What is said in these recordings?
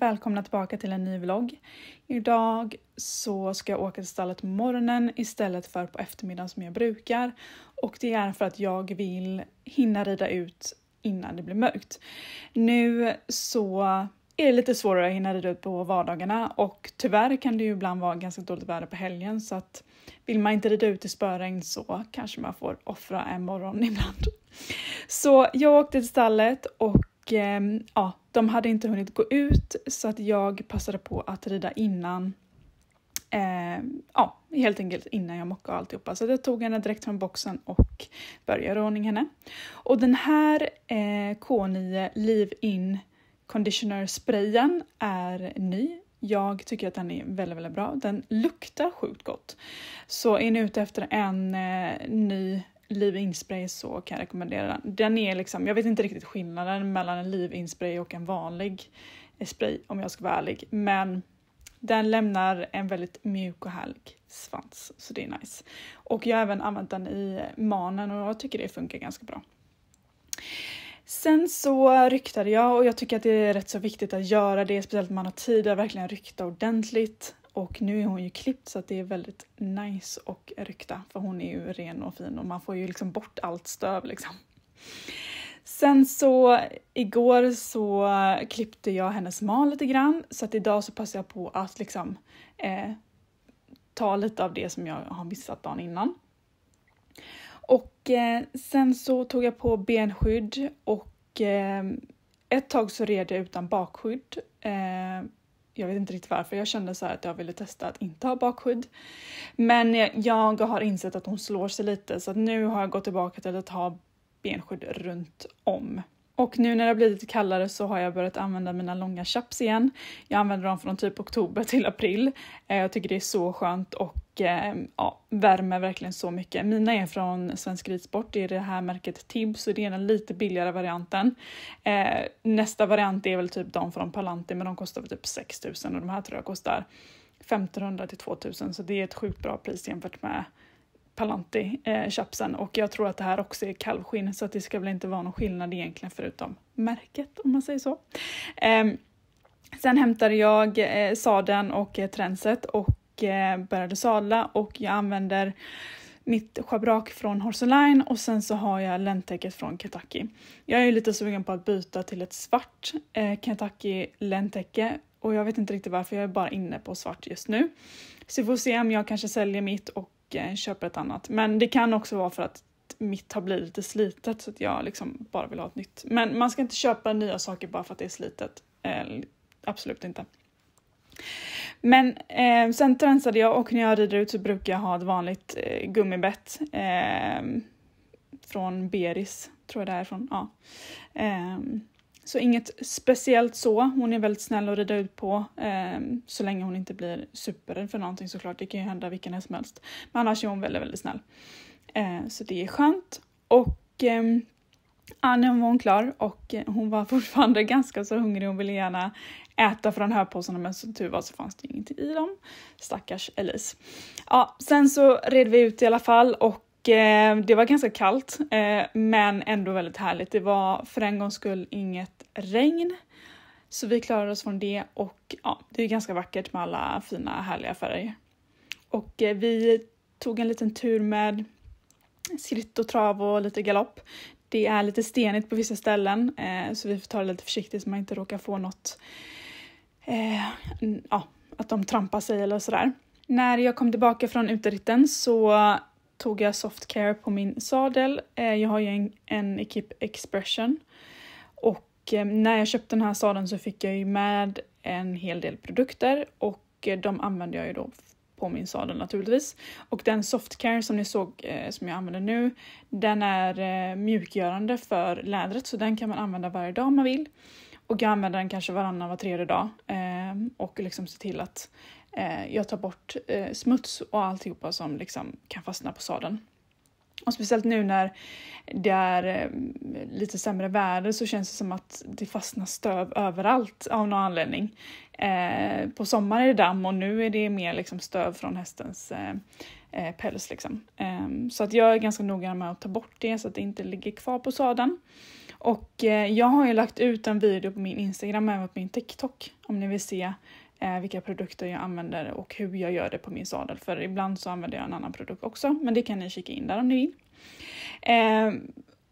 Välkomna tillbaka till en ny vlogg. Idag så ska jag åka till stallet på morgonen istället för på eftermiddagen som jag brukar. Och det är för att jag vill hinna rida ut innan det blir mörkt. Nu så är det lite svårare att hinna rida ut på vardagarna och tyvärr kan det ju ibland vara ganska dåligt väder på helgen så att vill man inte rida ut i spöregn så kanske man får offra en morgon ibland. Så jag åkte till stallet och Ehm, ja, de hade inte hunnit gå ut så att jag passade på att rida innan. Ehm, ja, helt enkelt innan jag mockade och alltihopa. Så jag tog henne direkt från boxen och började ordning henne. Och den här eh, K9 Leave In Conditioner sprayen är ny. Jag tycker att den är väldigt, väldigt bra. Den luktar sjukt gott. Så är ni ute efter en eh, ny Liv-In spray så kan jag rekommendera den. Den är liksom, jag vet inte riktigt skillnaden mellan en Liv-In spray och en vanlig eh, spray om jag ska vara ärlig, men den lämnar en väldigt mjuk och härlig svans, så det är nice. Och jag har även använt den i manen och jag tycker det funkar ganska bra. Sen så ryktade jag och jag tycker att det är rätt så viktigt att göra det, speciellt om man har tid att verkligen rykta ordentligt. Och nu är hon ju klippt så att det är väldigt nice och rykta för hon är ju ren och fin och man får ju liksom bort allt stöv liksom. Sen så igår så klippte jag hennes man lite grann så att idag så passar jag på att liksom eh, ta lite av det som jag har missat dagen innan. Och eh, sen så tog jag på benskydd och eh, ett tag så red jag utan bakskydd eh, jag vet inte riktigt varför, jag kände så här att jag ville testa att inte ha bakskydd. Men jag har insett att hon slår sig lite så att nu har jag gått tillbaka till att ha benskydd runt om. Och nu när det har blivit lite kallare så har jag börjat använda mina långa chaps igen. Jag använder dem från typ oktober till april. Eh, jag tycker det är så skönt och eh, ja, värmer verkligen så mycket. Mina är från Svensk Ridsport, det är det här märket Tibbs och det är den lite billigare varianten. Eh, nästa variant är väl typ de från Palanti men de kostar väl typ 6000 och de här tror jag kostar 1500 till 2000 så det är ett sjukt bra pris jämfört med Palanti-chapsen eh, och jag tror att det här också är kalvskinn så att det ska väl inte vara någon skillnad egentligen förutom märket om man säger så. Eh, sen hämtade jag eh, sadeln och eh, tränset och eh, började sadla och jag använder mitt schabrak från Horseline och sen så har jag läntäcket från Kentucky. Jag är ju lite sugen på att byta till ett svart eh, Kentucky läntäcke och jag vet inte riktigt varför jag är bara inne på svart just nu. Så vi får se om jag kanske säljer mitt och och eh, köper ett annat. Men det kan också vara för att mitt har blivit lite slitet så att jag liksom bara vill ha ett nytt. Men man ska inte köpa nya saker bara för att det är slitet. Eh, absolut inte. Men eh, sen tränsade jag och när jag rider ut så brukar jag ha ett vanligt eh, gummibett eh, från Beris, tror jag det är från. Ja. Eh, så inget speciellt så. Hon är väldigt snäll att rida ut på eh, så länge hon inte blir superrädd för någonting såklart. Det kan ju hända vilken häst som helst. Men annars är hon väldigt, väldigt snäll. Eh, så det är skönt. Och eh, var hon klar och eh, hon var fortfarande ganska så hungrig. Hon ville gärna äta från höpåsarna men som tur var så fanns det ingenting i dem. Stackars Elise. Ja, sen så red vi ut i alla fall och Eh, det var ganska kallt, eh, men ändå väldigt härligt. Det var för en gångs skull inget regn, så vi klarade oss från det och ja, det är ganska vackert med alla fina härliga färger. Och eh, vi tog en liten tur med skritt och trav och lite galopp. Det är lite stenigt på vissa ställen så vi får ta det lite försiktigt så man inte råkar få något, ja, att de trampar sig eller sådär. När jag kom tillbaka från uteritten så tog jag softcare på min sadel. Eh, jag har ju en, en Equip Expression och eh, när jag köpte den här sadeln så fick jag ju med en hel del produkter och eh, de använde jag ju då på min sadel naturligtvis. Och den softcare som ni såg som jag använder nu, den är mjukgörande för lädret så den kan man använda varje dag om man vill. Och jag använder den kanske varannan, var tredje dag och liksom se till att Eh, jag tar bort eh, smuts och alltihopa som liksom kan fastna på sadeln. Och speciellt nu när det är eh, lite sämre väder så känns det som att det fastnar stöv överallt av någon anledning. Eh, på sommaren är det damm och nu är det mer liksom stöv från hästens eh, eh päls. Liksom. Eh, så att jag är ganska noga med att ta bort det så att det inte ligger kvar på sadeln. Och eh, jag har ju lagt ut en video på min Instagram och även på min TikTok om ni vill se eh, vilka produkter jag använder och hur jag gör det på min sadel. För ibland så använder jag en annan produkt också, men det kan ni kika in där om ni vill. Eh,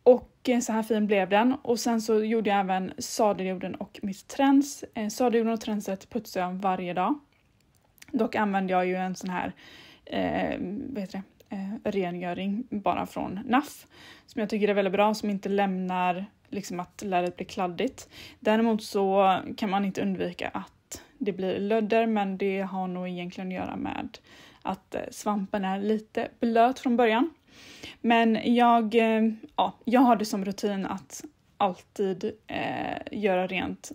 och så här fin blev den. Och sen så gjorde jag även sadeljorden och mitt träns. Eh, sadeljorden och tränset putsar jag varje dag. Dock använder jag ju en sån här eh, vad heter det? Eh, rengöring bara från NAF som jag tycker är väldigt bra, som inte lämnar liksom att lädret blir kladdigt. Däremot så kan man inte undvika att det blir lödder men det har nog egentligen att göra med att eh, svampen är lite blöt från början. Men jag, eh, ja, jag har det som rutin att alltid eh, göra rent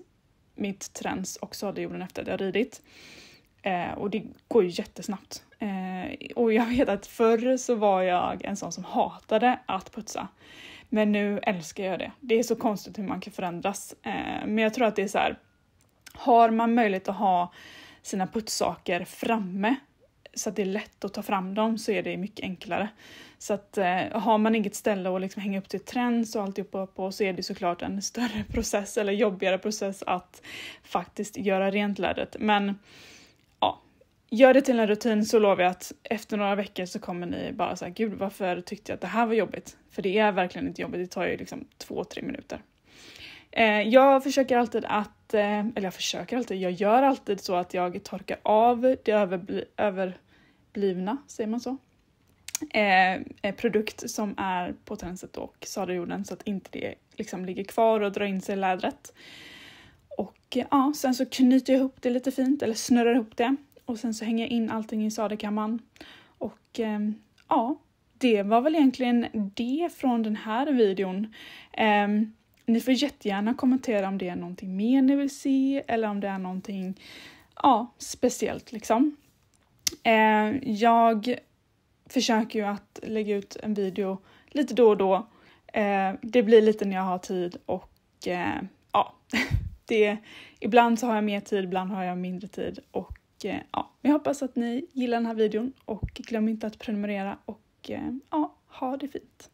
mitt träns och sadeljorden efter det har ridit. Eh, och det går ju jättesnabbt. Eh, och jag vet att förr så var jag en sån som hatade att putsa. Men nu älskar jag det. Det är så konstigt hur man kan förändras. Eh, men jag tror att det är så här, har man möjlighet att ha sina putssaker framme så att det är lätt att ta fram dem så är det mycket enklare. Så att eh, har man inget ställe att liksom hänga upp till trends och alltihopa på så är det såklart en större process eller jobbigare process att faktiskt göra rent lädret. Men ja, gör det till en rutin så lovar jag att efter några veckor så kommer ni bara säga gud varför tyckte jag att det här var jobbigt? För det är verkligen inte jobbigt, det tar ju liksom två, tre minuter. Eh, jag försöker alltid att, eh, eller jag försöker alltid, jag gör alltid så att jag torkar av det överbli, överblivna, säger man så, eh, eh produkt som är på tänset och sadejorden så att inte det liksom ligger kvar och drar in sig i lädret. Och ja, sen så knyter jag ihop det lite fint eller snurrar ihop det och sen så hänger jag in allting i sadelkammaren. Och ja, det var väl egentligen det från den här videon. Um, ni får jättegärna kommentera om det är någonting mer ni vill se eller om det är någonting ja, speciellt liksom. Eh, jag försöker ju att lägga ut en video lite då och då. Eh, det blir lite när jag har tid och eh, ja, det, ibland så har jag mer tid, ibland har jag mindre tid och eh, ja, jag hoppas att ni gillar den här videon och glöm inte att prenumerera och eh, ja, ha det fint.